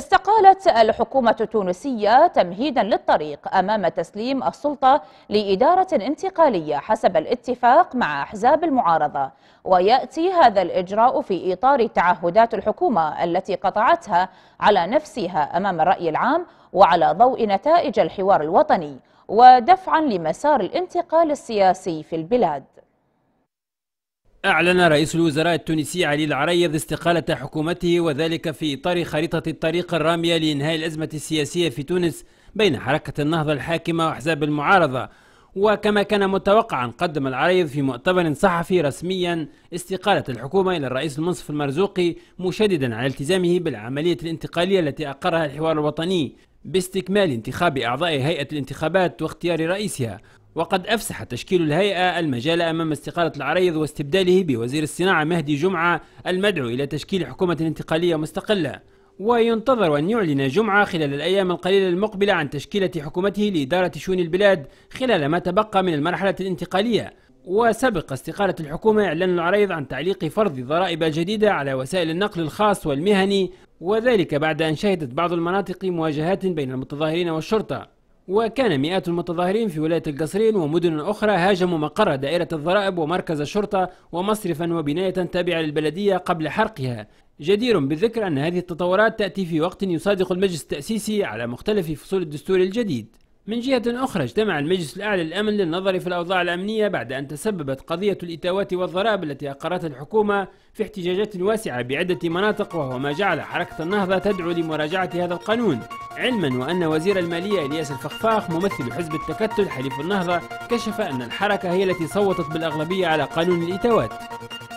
استقالت الحكومة التونسية تمهيدا للطريق أمام تسليم السلطة لإدارة انتقالية حسب الاتفاق مع أحزاب المعارضة ويأتي هذا الإجراء في إطار تعهدات الحكومة التي قطعتها على نفسها أمام الرأي العام وعلى ضوء نتائج الحوار الوطني ودفعا لمسار الانتقال السياسي في البلاد أعلن رئيس الوزراء التونسي علي العريض استقالة حكومته وذلك في إطار خريطة الطريق الرامية لإنهاء الأزمة السياسية في تونس بين حركة النهضة الحاكمة وأحزاب المعارضة وكما كان متوقعا قدم العريض في مؤتمر صحفي رسميا استقالة الحكومة إلى الرئيس المنصف المرزوقي مشددا على التزامه بالعملية الانتقالية التي أقرها الحوار الوطني باستكمال انتخاب أعضاء هيئة الانتخابات واختيار رئيسها وقد أفسح تشكيل الهيئة المجال أمام استقالة العريض واستبداله بوزير الصناعة مهدي جمعة المدعو إلى تشكيل حكومة انتقالية مستقلة وينتظر أن يعلن جمعة خلال الأيام القليلة المقبلة عن تشكيلة حكومته لإدارة شؤون البلاد خلال ما تبقى من المرحلة الانتقالية وسبق استقالة الحكومة إعلان العريض عن تعليق فرض ضرائب جديدة على وسائل النقل الخاص والمهني وذلك بعد أن شهدت بعض المناطق مواجهات بين المتظاهرين والشرطة وكان مئات المتظاهرين في ولاية القصرين ومدن أخرى هاجموا مقر دائرة الضرائب ومركز الشرطة ومصرفا وبناية تابعة للبلدية قبل حرقها جدير بالذكر أن هذه التطورات تأتي في وقت يصادق المجلس التأسيسي على مختلف فصول الدستور الجديد من جهة أخرى اجتمع المجلس الأعلى للأمن للنظر في الأوضاع الأمنية بعد أن تسببت قضية الإتاوات والضرائب التي أقرتها الحكومة في احتجاجات واسعة بعدة مناطق وهو ما جعل حركة النهضة تدعو لمراجعة هذا القانون علما وأن وزير المالية إلياس الفخفاخ ممثل حزب التكتل حليف النهضة كشف أن الحركة هي التي صوتت بالأغلبية على قانون الإتاوات